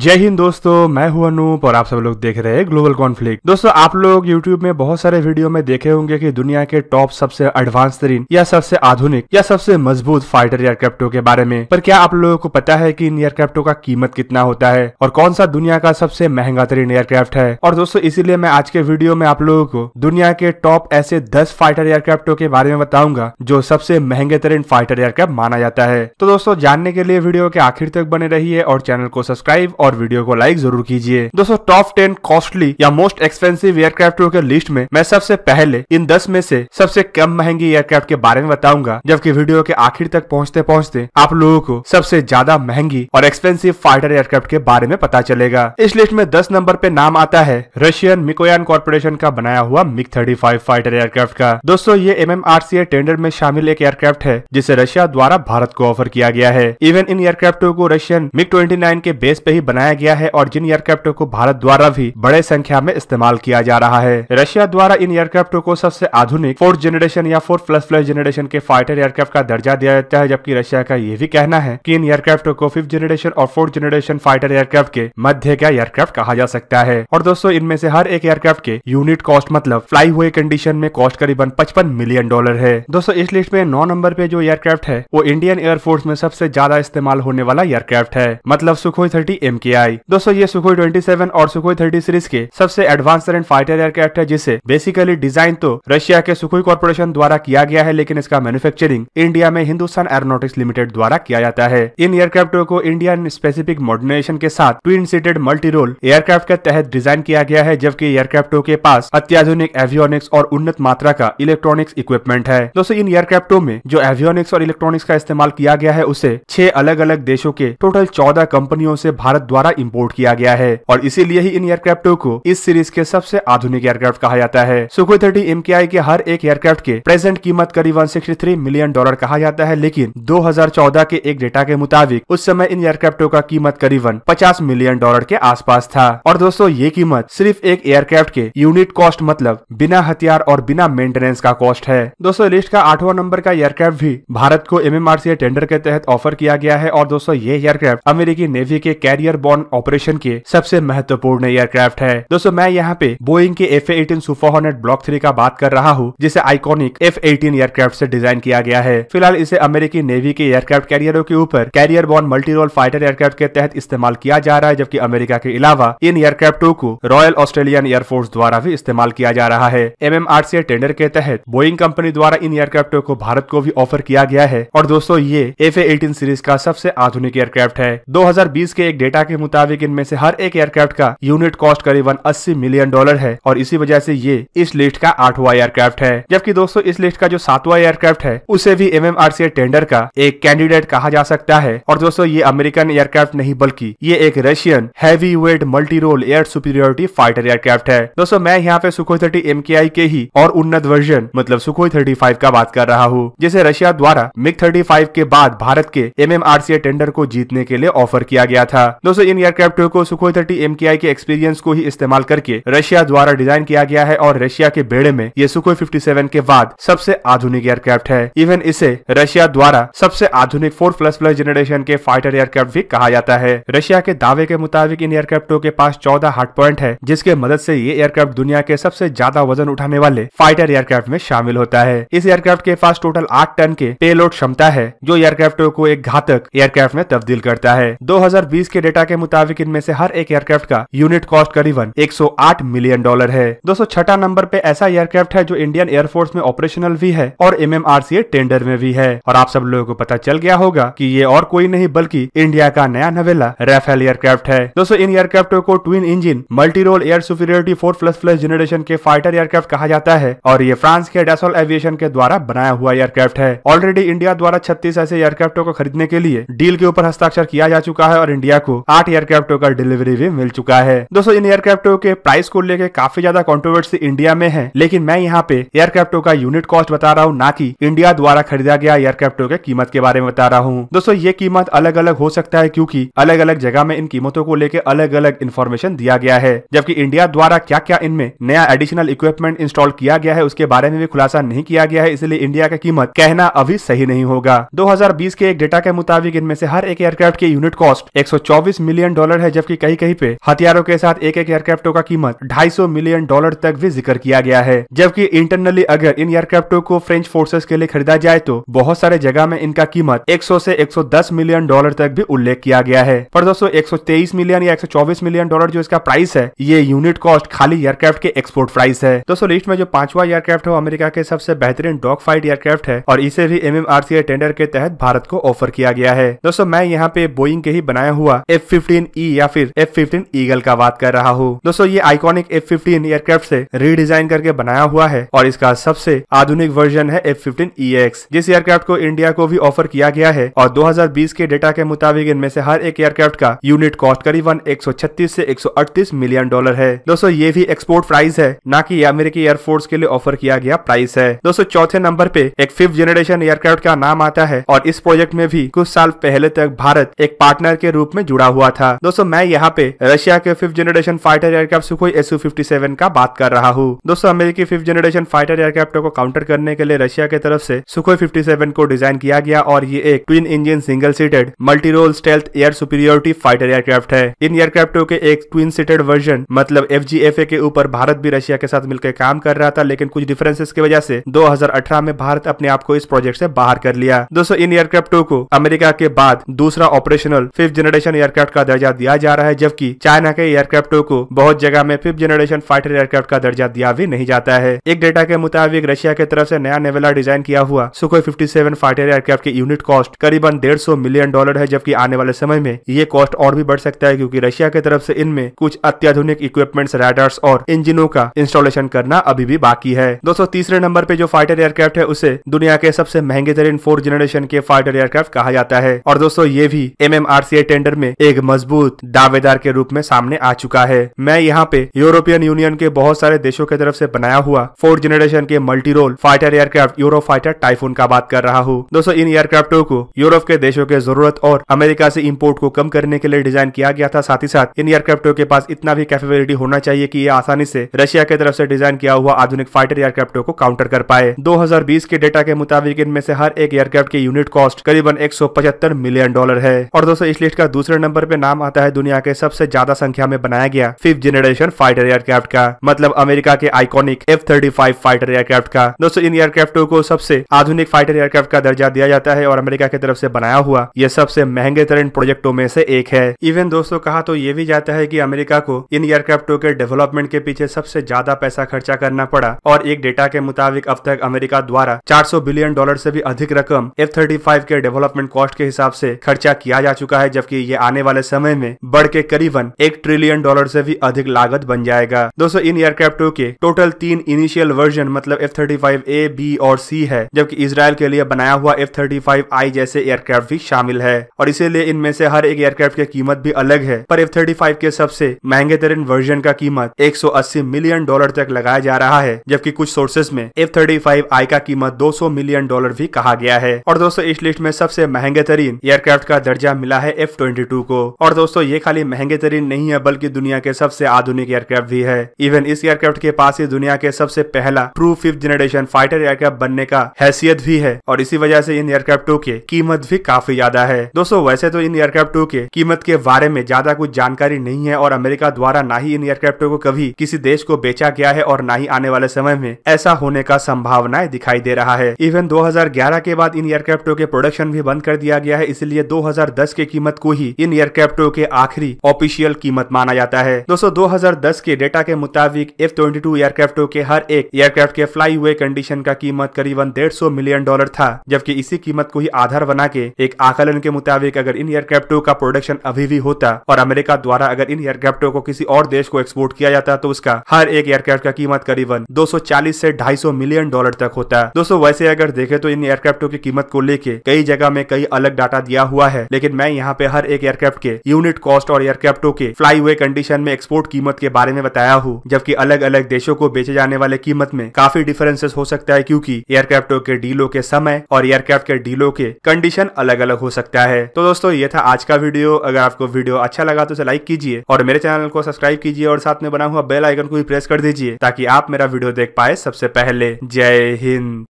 जय हिंद दोस्तों मैं हूं अनूप और आप सब लोग देख रहे हैं ग्लोबल कॉन्फ्लिक्ट दोस्तों आप लोग यूट्यूब में बहुत सारे वीडियो में देखे होंगे कि दुनिया के टॉप सबसे एडवांस तरीन या सबसे आधुनिक या सबसे मजबूत फाइटर एयरक्राफ्टों के बारे में पर क्या आप लोगों को पता है कि इन एयरक्राफ्टों का कीमत कितना होता है और कौन सा दुनिया का सबसे महंगा तरीन एयरक्राफ्ट है और दोस्तों इसीलिए मैं आज के वीडियो में आप लोगों को दुनिया के टॉप ऐसे दस फाइटर एयरक्राफ्टों के बारे में बताऊंगा जो सबसे महंगे तरीन फाइटर एयरक्राफ्ट माना जाता है तो दोस्तों जानने के लिए वीडियो के आखिर तक बने रही और चैनल को सब्सक्राइब और वीडियो को लाइक जरूर कीजिए दोस्तों टॉप टेन कॉस्टली या मोस्ट एक्सपेंसिव एयरक्राफ्टों के लिस्ट में मैं सबसे पहले इन दस में से सबसे कम महंगी एयरक्राफ्ट के बारे में बताऊंगा जबकि वीडियो के आखिर तक पहुँचते पहुँचते आप लोगों को सबसे ज्यादा महंगी और एक्सपेंसिव फाइटर एयरक्राफ्ट के बारे में पता चलेगा इस लिस्ट में दस नंबर पे नाम आता है रशियन मिकोयान कॉर्पोरेशन का बनाया हुआ मिग थर्टी फाइटर एयरक्राफ्ट का दोस्तों ये एम एम टेंडर में शामिल एक एयरक्राफ्ट है जिसे रशिया द्वारा भारत को ऑफर किया गया है इवन इन एयरक्राफ्टों को रशियन मिग ट्वेंटी के बेस पे ही बनाया गया है और जिन एयरक्राफ्टों को भारत द्वारा भी बड़े संख्या में इस्तेमाल किया जा रहा है रशिया द्वारा इन एयरक्राफ्टों को सबसे आधुनिक फोर्थ जनरेशन या फोर्थ प्लस प्लस जनरेशन के फाइटर एयरक्राफ्ट का दर्जा दिया जाता है जबकि रशिया का ये भी कहना है की इन एयरक्राफ्टों को फिफ्थ जनरेशन और फोर्थ जनरेशन फाइटर एयरक्राफ्ट के मध्य का एयरक्राफ्ट कहा जा सकता है और दोस्तों इनमें से हर एक एयरक्राफ्ट के यूनिट कॉस्ट मतलब फ्लाई हुए कंडीशन में कॉस्ट करीबन पचपन मिलियन डॉलर है दोस्तों इस लिस्ट में नौ नंबर पे जो एयरक्राफ्ट है वो इंडियन एयरफोर्स में सबसे ज्यादा इस्तेमाल होने वाला एयरक्राफ्ट है मतलब सुखोई थर्टी एम किया है दोस्तों ये सुखोई 27 और सुखोई 30 सीरीज के सबसे एडवांस रेंट फाइटर एयरक्राफ्ट है जिसे बेसिकली डिजाइन तो रशिया के सुखोई कॉर्पोरेशन द्वारा किया गया है लेकिन इसका मैन्युफैक्चरिंग इंडिया में हिंदुस्तान एरोनोटिक्स लिमिटेड द्वारा किया जाता है इन एयरक्राफ्ट को इंडियन स्पेसिफिक मॉडर्नाइजेशन के साथ twin seated multi role aircraft के तहत डिजाइन किया गया है जबकि एयरक्राफ्टों के पास अत्याधुनिक एवियोनिक्स और उन्नत मात्रा का इलेक्ट्रॉनिक्स इक्विपमेंट है दोस्तों इन एयरक्राफ्टों में जो एवियोनिक्स और इलेक्ट्रॉनिक्स का इस्तेमाल किया गया है उसे छह अलग अलग देशों के टोटल चौदह कंपनियों से भारत द्वारा इम्पोर्ट किया गया है और इसीलिए ही इन एयरक्राफ्टों को इस सीरीज के सबसे आधुनिक एयरक्राफ्ट कहा जाता है सुखोई थर्टी एम के हर एक एयरक्राफ्ट के प्रेजेंट कीमत करीब वन मिलियन डॉलर कहा जाता है लेकिन दो के एक डेटा के मुताबिक उस समय इन एयरक्राफ्टों का कीमत करीबन पचास मिलियन डॉलर के आस था और दोस्तों ये कीमत सिर्फ एक एयरक्राफ्ट के यूनिट कॉस्ट मतलब बिना हथियार और बिना मेंटेनेंस का कॉस्ट है दोस्तों लिस्ट का आठवां नंबर का एयरक्राफ्ट भी भारत को एम टेंडर के तहत ऑफर किया गया है और दोस्तों ये एयरक्राफ्ट अमेरिकी नेवी के कैरियर बॉन्ड ऑपरेशन के सबसे महत्वपूर्ण एयरक्राफ्ट है दोस्तों मैं यहाँ पे बोइंग के F eighteen super block three का बात कर रहा हूँ जिसे आइकोनिक एफ एटीन एयरक्राफ्ट ऐसी डिजाइन किया गया है फिलहाल इसे अमेरिकी नेवी के एयरक्राफ्ट कैरियरों के ऊपर कैरियर बॉन्ड मल्टी रोल फाइटर एयरक्राफ्ट के तहत इस्तेमाल किया जा रहा है जबकि अमेरिका के अलावा इन एयरक्राफ्टों को रॉयल ऑस्ट्रेलियन एयरफोर्स द्वारा भी इस्तेमाल किया जा रहा है M M R C tender के तहत बोइंग कंपनी द्वारा इन एयरक्राफ्टों को भारत को भी ऑफर किया गया है और दोस्तों ये एफ एटीन सीरीज का सबसे आधुनिक एयरक्राफ्ट है 2020 के एक डेटा आंकड़ा के मुताबिक इनमें से हर एक एयरक्राफ्ट का यूनिट कॉस्ट करीबन 80 मिलियन डॉलर है और इसी वजह से ये इस लिस्ट का आठवां एयरक्राफ्ट है जबकि दोस्तों इस लिस्ट का जो सातवां एयरक्राफ्ट है उसे भी एम टेंडर का एक कैंडिडेट कहा जा सकता है और दोस्तों ये अमेरिकन एयरक्राफ्ट नहीं बल्कि ये एक Russian heavy weight multi role air superiority fighter aircraft है दोस्तों मैं यहाँ पे सुखोई थर्टी एम के ही और उन्नत वर्जन मतलब सुखोई थर्टी फाइव का बात कर रहा हूँ जिसे रशिया द्वारा मिग थर्टी फाइव के बाद भारत के एम टेंडर को जीतने के लिए ऑफर किया गया था दोस्तों इन एयरक्राफ्ट को सुखोई थर्टी एम के एक्सपीरियंस को ही इस्तेमाल करके रशिया द्वारा डिजाइन किया गया है और रशिया के बेड़े में ये सुखोई फिफ्टी के बाद सबसे आधुनिक एयरक्राफ्ट है इवन इसे रशिया द्वारा सबसे आधुनिक फोर प्लस प्लस जनरेशन के फाइटर एयरक्राफ्ट भी कहा जाता है रशिया के दावे के मुताबिक इन एयरक्राफ्टों के पास चौदह हार्ट पॉइंट है जिसके मदद से ये एयरक्राफ्ट दुनिया के सबसे ज्यादा वजन उठाने वाले फाइटर एयरक्राफ्ट में शामिल होता है इस एयरक्राफ्ट के पास टोटल आठ टन के पेलोड क्षमता है जो एयरक्राफ्टों को एक घातक एयरक्राफ्ट में तब्दील करता है दो के डेटा डाटा के मुताबिक इनमें से हर एक एयरक्राफ्ट का यूनिट कॉस्ट करीबन 108 मिलियन डॉलर है दोस्तों छठा नंबर पे ऐसा एयरक्राफ्ट है जो इंडियन एयरफोर्स में ऑपरेशनल भी है और एम टेंडर में भी है और आप सब लोगों को पता चल गया होगा की ये और कोई नहीं बल्कि इंडिया का नया नवेला रेफेल एयरक्राफ्ट है दोस्तों इन एयरक्राफ्टों को twin engine multi role air superiority four plus plus generation के फाइटर एयरक्राफ्ट कहा जाता है और ये फ्रांस के डेसोल एविएशन के द्वारा बनाया हुआ एयरक्राफ्ट है ऑलरेडी इंडिया द्वारा छत्तीस ऐसे एयरक्राफ्टों को खरीदने के लिए डील के ऊपर हस्ताक्षर किया जा चुका है और इंडिया को आठ एयरक्राफ्टों का डिलीवरी भी मिल चुका है दोस्तों इन एयरक्राफ्टों के प्राइस को लेकर काफी ज्यादा कॉन्ट्रोवर्सी इंडिया में है लेकिन मैं यहाँ पे एयरक्राफ्टों का यूनिट कॉस्ट बता रहा हूँ ना की इंडिया द्वारा खरीदा गया एयरक्राफ्टों के कीमत के बारे में बता रहा हूँ दोस्तों ये कीमत अलग अलग हो सकता है क्यूँकी अलग अलग जगह में इन कीमतों को लेकर अलग अलग इन्फॉर्मेशन दिया गया है जबकि इंडिया द्वारा क्या क्या इनमें नया एडिशनल इक्विपमेंट इंस्टॉल किया गया है उसके बारे में भी खुलासा नहीं किया गया है इसलिए इंडिया का कीमत कहना अभी सही नहीं होगा 2020 के एक डेटा के मुताबिक इनमें से हर एक एयरक्राफ्ट के यूनिट कॉस्ट 124 मिलियन डॉलर है जबकि कहीं कहीं पे हथियारों के साथ एक एक एयरक्राफ्टों का कीमत 250 मिलियन डॉलर तक भी जिक्र किया गया है जबकि इंटरनली अगर इन एयरक्राफ्टों को फ्रेंच फोर्सेस के लिए खरीदा जाए तो बहुत सारे जगह में इनका कीमत एक से 110 मिलियन डॉलर तक भी उल्लेख किया गया है पर दोस्तों एक मिलियन या एक मिलियन डॉलर जो इसका प्राइस है ये यूनिट कॉस्ट खाली एयरक्राफ्ट के एक्सपोर्ट प्राइस है दोस्तों लिस्ट में जो पांचवा एयरक्राफ्ट है अमेरिका के सबसे बेहतरीन डॉग फाइट एयरक्राफ्ट है और इसे भी एम टेंडर के तहत भारत को ऑफर किया गया है दोस्तों मैं यहाँ पे बोइंग के ही बनाया हुआ एफ F-15E या फिर एफ फिफ्टीन ईगल का बात कर रहा हूँ दोस्तों ये आइकॉनिक एफ फिफ्टीन एयरक्राफ्ट से रीडिजाइन करके बनाया हुआ है और इसका सबसे आधुनिक वर्जन है एफ फिफ्टीन ई एक्स जिस एयरक्राफ्ट को इंडिया को भी ऑफर किया गया है और 2020 के डेटा के मुताबिक इनमें से हर एक एयरक्राफ्ट का यूनिट कॉस्ट करीबन एक से 138 मिलियन डॉलर है दोस्तों ये भी एक्सपोर्ट प्राइस है न की अमेरिकी एयरफोर्स के लिए ऑफर किया गया प्राइस है दोस्तों चौथे नंबर पे एक फिफ्थ जनरेशन एयरक्राफ्ट का नाम आता है और इस प्रोजेक्ट में भी कुछ साल पहले तक भारत एक पार्टनर के रूप में जुड़ा हुआ हुआ था दोस्तों मैं यहाँ पे रशिया के fifth generation fighter aircraft Sukhoi SU fifty seven का बात कर रहा हूँ दोस्तों अमेरिकी फिफ्थ जनरेशन फाइटर एयरक्राफ्ट को काउंटर करने के लिए रशिया के तरफ से सुखोई फिफ्टी सेवन को डिजाइन किया गया और ये एक twin engine single seated multi role stealth air superiority fighter aircraft है इन एयरक्राफ्टों के एक ट्विन सीटेड वर्जन मतलब एफ जी एफ ए के ऊपर भारत भी रशिया के साथ मिलकर काम कर रहा था लेकिन कुछ डिफरेंसेस की वजह से अठारह में भारत अपने आप को इस प्रोजेक्ट से बाहर कर लिया दोस्तों इन एयरक्राफ्टों को अमेरिका के बाद दूसरा operational fifth generation aircraft aircraft का दर्जा दिया जा रहा है जबकि चाइना के एयरक्राफ्टों को बहुत जगह में फिफ्थ जनरेशन फाइटर एयरक्राफ्ट का दर्जा दिया भी नहीं जाता है एक डेटा के मुताबिक रशिया के तरफ से नया नेवेला डिजाइन किया हुआ सुखोई 57 फाइटर एयरक्राफ्ट की यूनिट कॉस्ट करीबन 150 मिलियन डॉलर है जबकि आने वाले समय में ये कॉस्ट और भी बढ़ सकता है क्योंकि रशिया की तरफ से इनमें कुछ अत्याधुनिक इक्विपमेंट्स राइडर्स और इंजिनों का इंस्टॉलेशन करना अभी भी बाकी है दोस्तों तीसरे नंबर पे जो फाइटर एयरक्राफ्ट है उसे दुनिया के सबसे महंगे तरीन फोर्थ जनरेशन के फाइटर एयरक्राफ्ट कहा जाता है और दोस्तों ये भी एम टेंडर में एक एक मजबूत दावेदार के रूप में सामने आ चुका है मैं यहाँ पे यूरोपियन यूनियन के बहुत सारे देशों की तरफ से बनाया हुआ फोर्थ जनरेशन के multi role fighter aircraft Eurofighter Typhoon का बात कर रहा हूँ दोस्तों इन एयरक्राफ्टों को यूरोप के देशों के जरूरत और अमेरिका से इम्पोर्ट को कम करने के लिए डिजाइन किया गया था साथ ही साथ इन एयरक्राफ्टों के पास इतना भी कैपेबिलिटी होना चाहिए की ये आसानी से रशिया की तरफ से डिजाइन किया हुआ आधुनिक फाइटर एयरक्राफ्टों को काउंटर कर पाए दो के डेटा के मुताबिक इनमें से हर एक एयरक्राफ्ट की यूनिट कॉस्ट करीबन एक मिलियन डॉलर है और दोस्तों इस लिस्ट का दूसरे नंबर नंबर पे नाम आता है दुनिया के सबसे ज्यादा संख्या में बनाया गया फिफ्थ जनरेशन फाइटर एयरक्राफ्ट का मतलब अमेरिका के iconic F thirty five fighter aircraft का दोस्तों इन एयरक्राफ्टों को सबसे आधुनिक फाइटर एयरक्राफ्ट का दर्जा दिया जाता है और अमेरिका की तरफ से बनाया हुआ यह सबसे महंगे तरीन प्रोजेक्टों में से एक है इवन दोस्तों कहा तो ये भी जाता है की अमेरिका को इन एयरक्राफ्टों के डेवलपमेंट के पीछे सबसे ज्यादा पैसा खर्चा करना पड़ा और एक डेटा के मुताबिक अब तक अमेरिका द्वारा चार बिलियन डॉलर से भी अधिक रकम एफ थर्टी फाइव के डेवलपमेंट कॉस्ट के हिसाब से खर्चा किया जा चुका है जबकि ये आने वाले वाले समय में बढ़ के करीबन एक ट्रिलियन डॉलर से भी अधिक लागत बन जाएगा दोस्तों इन एयरक्राफ्ट के टोटल तीन इनिशियल वर्जन मतलब F thirty five A B और सी है जबकि इसराइल के लिए बनाया हुआ एफ थर्टी फाइव आई जैसे एयरक्राफ्ट भी शामिल है और इसीलिए इनमें से हर एक एयरक्राफ्ट की कीमत भी अलग है पर एफ थर्टी फाइव के सबसे महंगे तरीन वर्जन का कीमत एक सौ अस्सी मिलियन डॉलर तक लगाया जा रहा है जबकि कुछ सोर्सेस में एफ थर्टी फाइव आई का कीमत दो सौ मिलियन डॉलर भी कहा गया है और दोस्तों इस लिस्ट में सबसे महंगे तरीन एयरक्राफ्ट का दर्जा मिला है एफ ट्वेंटी टू को और दोस्तों ये खाली महंगे तरीन नहीं है बल्कि दुनिया के सबसे आधुनिक एयरक्राफ्ट भी है इवन इस एयरक्राफ्ट के पास ही दुनिया के सबसे पहला true fifth generation fighter aircraft बनने का हैसियत भी है और इसी वजह से इन एयरक्राफ्ट टू के कीमत भी काफी ज्यादा है दोस्तों वैसे तो इन एयरक्राफ्ट टू के कीमत के बारे में ज्यादा कुछ जानकारी नहीं है और अमेरिका द्वारा ना ही इन एयरक्राफ्टों को कभी किसी देश को बेचा गया है और ना ही आने वाले समय में ऐसा होने का संभावनाएं दिखाई दे रहा है इवन 2011 के बाद इन एयरक्राफ्टों के प्रोडक्शन भी बंद कर दिया गया है इसलिए 2010 की कीमत को ही इन एयर कैप्टो के आखिरी ऑफिशियल कीमत माना जाता है दोस्तों 2010 के डेटा के मुताबिक एफ ट्वेंटी टू एयरक्राफ्टों के हर एक एयरक्राफ्ट के फ्लाई हुए कंडीशन का कीमत करीबन डेढ़ सौ मिलियन डॉलर था जबकि इसी कीमत को ही आधार बना के एक आकलन के मुताबिक अगर इन एयरक्राफ्टों का प्रोडक्शन अभी भी होता और अमेरिका द्वारा अगर इन एयरक्राफ्टों को किसी और देश को एक्सपोर्ट किया जाता तो उसका हर एक एयरक्राफ्ट का कीमत करीबन 240 से 250 मिलियन डॉलर तक होता दोस्तों वैसे अगर देखे तो इन एयरक्राफ्टों की कीमत को लेके कई जगह में कई अलग डाटा दिया हुआ है लेकिन मैं यहाँ पे हर एक एयरक्राफ्ट के यूनिट कॉस्ट और एयरक्राफ्टो के फ्लाई हुए कंडीशन में एक्सपोर्ट कीमत के बारे में बताया हूँ जबकि अलग अलग देशों को बेचे जाने वाले कीमत में काफी डिफरेंसेस हो सकता है क्यूँकी एयरक्राफ्टो के डीलों के समय और एयरक्राफ्ट के डीलों के कंडीशन अलग अलग हो सकता है तो दोस्तों ये था आज का वीडियो अगर आपको वीडियो अच्छा लगा तो उसे लाइक कीजिए और मेरे चैनल को सब्सक्राइब कीजिए और साथ में बना हुआ बेल आइकन को भी प्रेस कर दीजिए ताकि आप मेरा वीडियो देख पाए सबसे पहले जय हिंद